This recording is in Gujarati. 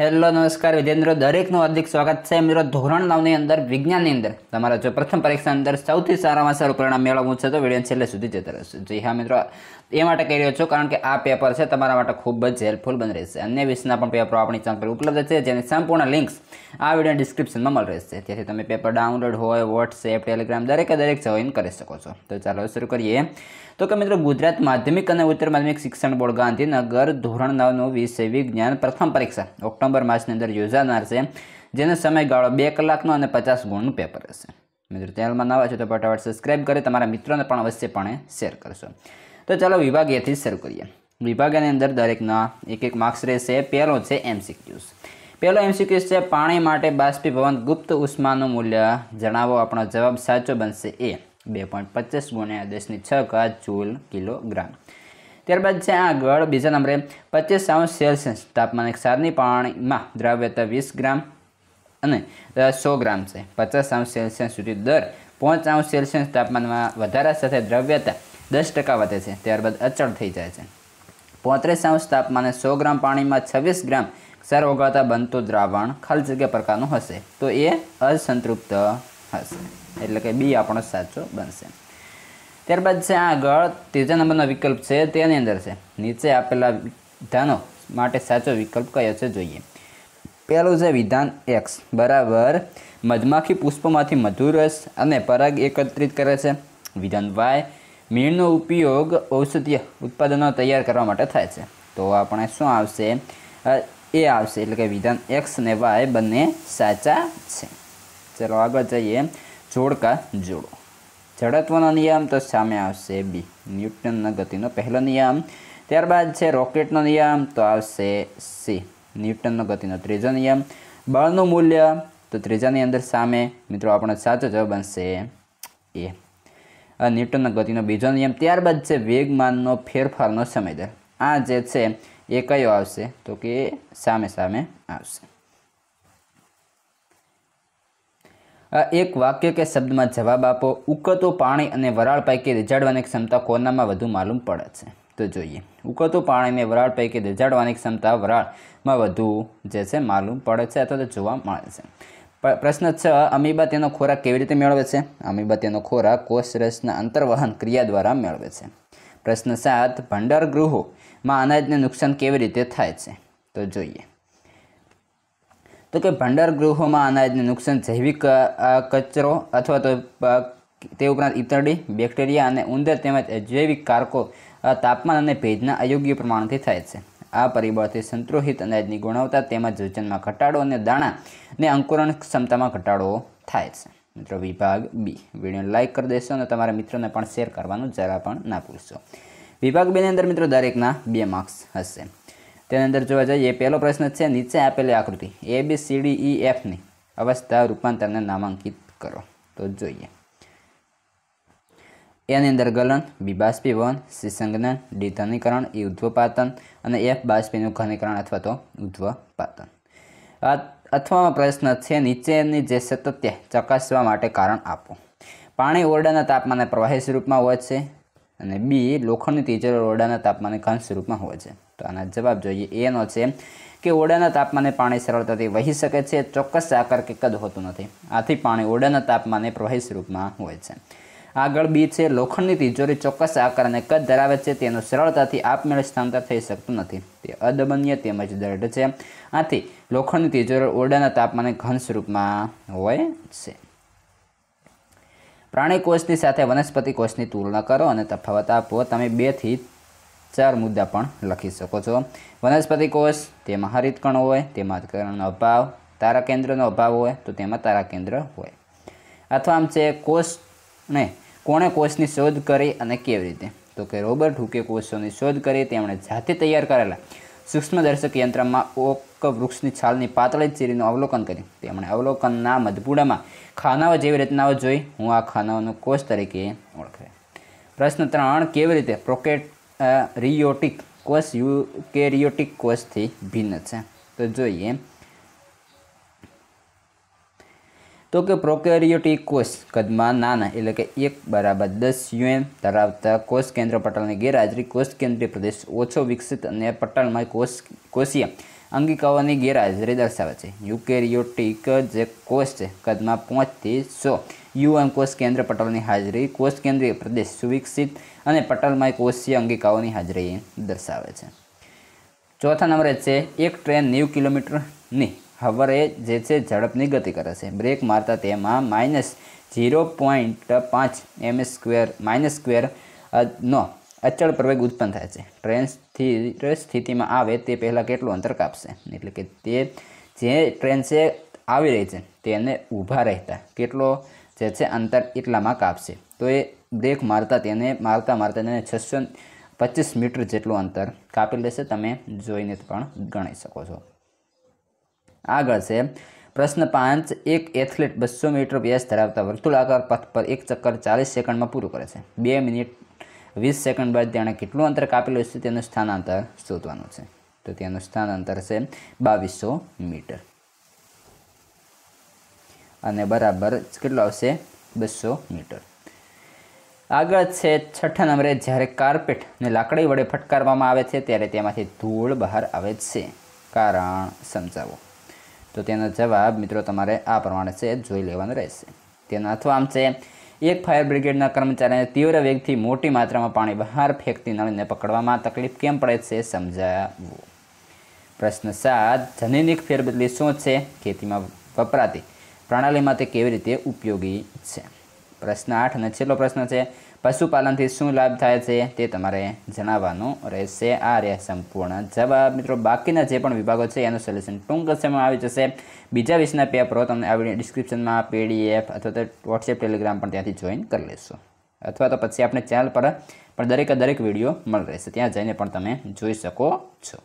હેલો નમસ્કાર વિજેન્દ્ર દરેકનું હાર્દિક સ્વાગત છે મિત્રો ધોરણ નવની અંદર વિજ્ઞાનની અંદર તમારા જો પ્રથમ પરીક્ષા અંદર સૌથી સારામાં સારું પરિણામ મેળવવું છે તો વિડીયો છેલ્લે સુધી જતા રહેશે જે હા મિત્રો એ માટે કહી રહ્યો છું કારણ કે આ પેપર છે તમારા માટે ખૂબ જ હેલ્પફુલ બની રહેશે અન્ય વિષયના પણ પેપરો આપણી ચેનલ પર ઉપલબ્ધ છે જેની સંપૂર્ણ લિંક્સ આ વિડીયો ડિસ્ક્રિપ્શનમાં મળી રહેશે તેથી તમે પેપર ડાઉનલોડ હોય વોટ્સએપ ટેલિગ્રામ દરેકે દરેક જોઈન કરી શકો છો તો ચાલો શરૂ કરીએ તો કે મિત્રો ગુજરાત માધ્યમિક અને ઉત્તર માધ્યમિક શિક્ષણ બોર્ડ ગાંધીનગર ધોરણ નવનું વિષય વિજ્ઞાન પ્રથમ પરીક્ષા ઓક્ટોબર માસની અંદર યોજાનાર છે જેનો સમયગાળો બે કલાકનો અને પચાસ ગુણનું પેપર હશે મિત્રો ચેનલમાં નવા છો તો ફટાફટ સબસ્ક્રાઈબ કરી તમારા મિત્રોને પણ અવશ્યપણે શેર કરશો તો ચાલો વિભાગ શરૂ કરીએ વિભાગની અંદર દરેકના એક એક માર્ક્સ રહેશે પહેલો છે એમસીક્યુઝ પહેલો એમસીક્યુઝ છે પાણી માટે બાષ્પીભવન ગુપ્ત ઉષ્માનું મૂલ્ય જણાવો આપણો જવાબ સાચો બનશે એ બે પોઈન્ટ પચીસ ગુણ્યા દસની છ કા ચૂલ કિલોગ્રામ ત્યારબાદ છે આગળ બીજા નંબરે પચીસ સાઉન્ડ સેલ્સિયસ તાપમાન સારની પાણીમાં દ્રાવ્યતા વીસ ગ્રામ અને સો ગ્રામ છે પચાસ સાઉન્ડ સેલ્સિયસ સુધી દર પાંચ સાઉન્ડ સેલ્સિયસ તાપમાનમાં વધારા સાથે દ્રવ્યતા દસ ટકા વધે છે ત્યારબાદ અચળ થઈ જાય છે પોત્રીસ સાઉન્ડ તાપમાને સો ગ્રામ પાણીમાં છવ્વીસ ગ્રામ ક્ષાર ઓગાળતા બનતું દ્રાવણ ખાલી જગ્યા પ્રકારનું હશે તો એ અસંતૃપ્ત હશે એટલે કે બી આપણો સાચો બનશે ત્યારબાદ છે આગળ ત્રીજા નંબરનો વિકલ્પ છે તેની અંદર છે નીચે આપેલા વિધાનો માટે સાચો વિકલ્પ કયો છે જોઈએ પહેલું છે વિધાન એક્સ બરાબર મધમાખી પુષ્પમાંથી મધુરસ અને પરાગ એકત્રિત કરે છે વિધાન વાય મીણનો ઉપયોગ ઔષધીય ઉત્પાદનો તૈયાર કરવા માટે થાય છે તો આપણે શું આવશે એ આવશે એટલે કે વિધાન એક્સ ને વાય બંને સાચા છે ચલો આગળ જઈએ જોડકા જોડો જડત્વનો નિયમ તો સામે આવશે બી ન્યૂટનના ગતિનો પહેલો નિયમ ત્યારબાદ છે રોકેટનો નિયમ તો આવશે સી ન્યૂટનનો ગતિનો ત્રીજો નિયમ બળનું મૂલ્ય તો ત્રીજાની અંદર સામે મિત્રો આપણો સાચો જવાબ બનશે એ ન્યૂટનના ગતિનો બીજો નિયમ ત્યારબાદ છે વેગમાનનો ફેરફારનો સમય દર આ જે છે એ કયો આવશે તો કે સામે સામે આવશે એક વાક્ય કે શબ્દમાં જવાબ આપો ઉકળતું પાણી અને વરાળ પૈકી રીઝાડવાની ક્ષમતા કોનામાં વધુ માલુમ પડે છે તો જોઈએ ઉકળતું પાણીને વરાળ પૈકી રીઝાડવાની ક્ષમતા વરાળમાં વધુ જે છે માલુમ પડે છે અથવા તો જોવા મળે છે પ્રશ્ન છ અમીબા તેનો ખોરાક કેવી રીતે મેળવે છે અમીબા તેનો ખોરાક કોષરસના અંતર્વહન ક્રિયા દ્વારા મેળવે છે પ્રશ્ન સાત ભંડાર ગૃહોમાં અનાજને નુકસાન કેવી રીતે થાય છે તો જોઈએ તો કે ભંડાર ગૃહોમાં અનાજને નુકસાન જૈવિક કચરો અથવા તો તે ઉપરાંત ઇતરડી બેક્ટેરિયા અને ઉંદર તેમજ જૈવિક કારકો તાપમાન અને ભેજના અયોગ્ય પ્રમાણથી થાય છે આ પરિબળથી સંતુલિત અનાજની ગુણવત્તા તેમજ વજનમાં ઘટાડો અને દાણાને અંકુરણ ક્ષમતામાં ઘટાડો થાય છે મિત્રો વિભાગ બી વિડીયોને લાઇક કરી દેશો અને તમારા મિત્રોને પણ શેર કરવાનું જરા પણ ના ભૂલશો વિભાગ બેની અંદર મિત્રો દરેકના બે માર્ક્સ હશે તેની અંદર જોવા જઈએ પહેલો પ્રશ્ન છે નીચે આપેલી આકૃતિ એ બી સી ડી ઈ એફની અવસ્થા રૂપાંતરને નામાંકિત કરો તો જોઈએ એની અંદર ગલન બી બાષ્પીભવન સી સંજ્ઞાન ડી ધનીકરણ ઈ e ઉદ્ધવપાતન અને એફ બાષ્પીનું ઘનીકરણ અથવા તો ઉદ્ધવપાતન અથવા પ્રશ્ન છે નીચેની જે સતત્ય ચકાસવા માટે કારણ આપો પાણી ઓરડાના તાપમાને પ્રવાહી સ્વરૂપમાં હોય છે અને બી લોખંડની તિજોરી ઓરડાના તાપમાને ઘન સ્વરૂપમાં હોય છે તો આના જવાબ જોઈએ એનો છે કે ઓરડાના તાપમાને પાણી સરળતાથી વહી શકે છે ચોક્કસ આકાર કે કદ હોતું નથી આથી પાણી ઓરડાના તાપમાને પ્રવાહી સ્વરૂપમાં હોય છે આગળ બી છે લોખંડની તિજોરી ચોક્કસ આકાર અને કદ ધરાવે છે તેનું સરળતાથી આપમેળે સ્થાનાંતર થઈ શકતું નથી તે અદમન્ય તેમજ દ્રઢ છે આથી લોખંડની તિજોરી ઓરડાના તાપમાને ઘન સ્વરૂપમાં હોય છે પ્રાણી કોષની સાથે વનસ્પતિ કોષની તુલના કરો અને તફાવત આપો તમે બેથી ચાર મુદ્દા પણ લખી શકો છો વનસ્પતિ કોષ તેમાં હરિતકણ હોય તેમાં કરણનો અભાવ તારા કેન્દ્રનો અભાવ હોય તો તેમાં તારા કેન્દ્ર હોય અથવા આમ છે કોષને કોણે કોષની શોધ કરી અને કેવી રીતે તો કે રોબર્ટ હુકે કોષોની શોધ કરી તેમણે જાતે તૈયાર કરેલા સૂક્ષ્મદર્શક યંત્રમાં ઓક વૃક્ષની છાલની પાતળી ચીરીનું અવલોકન કર્યું તેમણે અવલોકનના મધપુડામાં ખાનાઓ જેવી રીતનાઓ જોઈ હું આ ખાનાઓનું કોષ તરીકે ઓળખાય પ્રશ્ન ત્રણ કેવી રીતે પ્રોકેટ રિયોટિક કોષ યુકેરિયોટિક કોષથી ભિન્ન છે તો જોઈએ તો કે પ્રોકેરિયોટિક કોષ કદમાં નાના એટલે કે એક બરાબર દસ યુએમ ધરાવતા કોષ કેન્દ્ર પટલની ગેરહાજરી કોષ કેન્દ્રીય પ્રદેશ ઓછો વિકસિત અને પટલમાં કોષ કોષીય અંગિકાઓની ગેરહાજરી દર્શાવે છે યુકેરિયોટિક જે કોષ છે કદમાં પાંચથી સો યુએમ કોષ કેન્દ્ર પટલની હાજરી કોષ કેન્દ્રીય પ્રદેશ સુવિકસિત અને પટલમાં કોષીય અંગિકાઓની હાજરી દર્શાવે છે ચોથા નંબરે છે એક ટ્રેન નેવું કિલોમીટરની હવરે જે છે ઝડપની ગતિ કરે છે બ્રેક મારતા તેમાં માઇનસ ઝીરો પોઈન્ટ પાંચ એમ સ્ક્વેર માઇનસ સ્ક્વેર નો અચળ પ્રવેગ ઉત્પન્ન થાય છે ટ્રેન સ્થિર સ્થિતિમાં આવે તે પહેલાં કેટલું અંતર કાપશે એટલે કે તે જે ટ્રેન છે આવી રહી છે તેને ઊભા રહેતા કેટલો જે છે અંતર એટલામાં કાપશે તો એ બ્રેક મારતા તેને મારતા મારતા તેને છસો પચીસ મીટર જેટલું અંતર કાપી લેશે તમે જોઈને પણ ગણી શકો છો આગળ છે પ્રશ્ન પાંચ એક એથ્લેટ બસો મીટર વ્યાસ ધરાવતા વર્તુળાકાર પથ પર એક ચક્કર ચાલીસ સેકન્ડમાં પૂરું કરે છે બે મિનિટ વીસ સેકન્ડ બાદ તેણે કેટલું અંતર કાપેલું છે તેનું સ્થાનાંતર શોધવાનું છે તો તેનું સ્થાનાંતર છે બાવીસો મીટર અને બરાબર કેટલું આવશે બસો મીટર આગળ છે છઠ્ઠા નંબરે જ્યારે ને લાકડી વડે ફટકારવામાં આવે છે ત્યારે તેમાંથી ધૂળ બહાર આવે છે કારણ સમજાવો તો તેનો જવાબ મિત્રો તમારે આ પ્રમાણે છે જોઈ લેવાનો રહેશે તેનો અથવા આમ છે એક ફાયર બ્રિગેડના કર્મચારીને તીવ્ર વેગથી મોટી માત્રામાં પાણી બહાર ફેંકતી નળીને પકડવામાં તકલીફ કેમ પડે છે સમજાવો પ્રશ્ન સાત જનીનિક ફેરબદલી શું છે ખેતીમાં વપરાતી પ્રણાલીમાં તે કેવી રીતે ઉપયોગી છે પ્રશ્ન આઠ અને છેલ્લો પ્રશ્ન છે પશુપાલનથી શું લાભ થાય છે તે તમારે જણાવવાનું રહેશે આ રહે સંપૂર્ણ જવાબ મિત્રો બાકીના જે પણ વિભાગો છે એનું સોલ્યુશન ટૂંક સમયમાં આવી જશે બીજા વિષયના પેપરો તમને આવડી ડિસ્ક્રિપ્શનમાં પીડીએફ અથવા તો વોટ્સએપ ટેલિગ્રામ પણ ત્યાંથી જોઈન કરી લેશો અથવા તો પછી આપણે ચેનલ પર પણ દરેક દરેક વિડીયો મળી રહેશે ત્યાં જઈને પણ તમે જોઈ શકો છો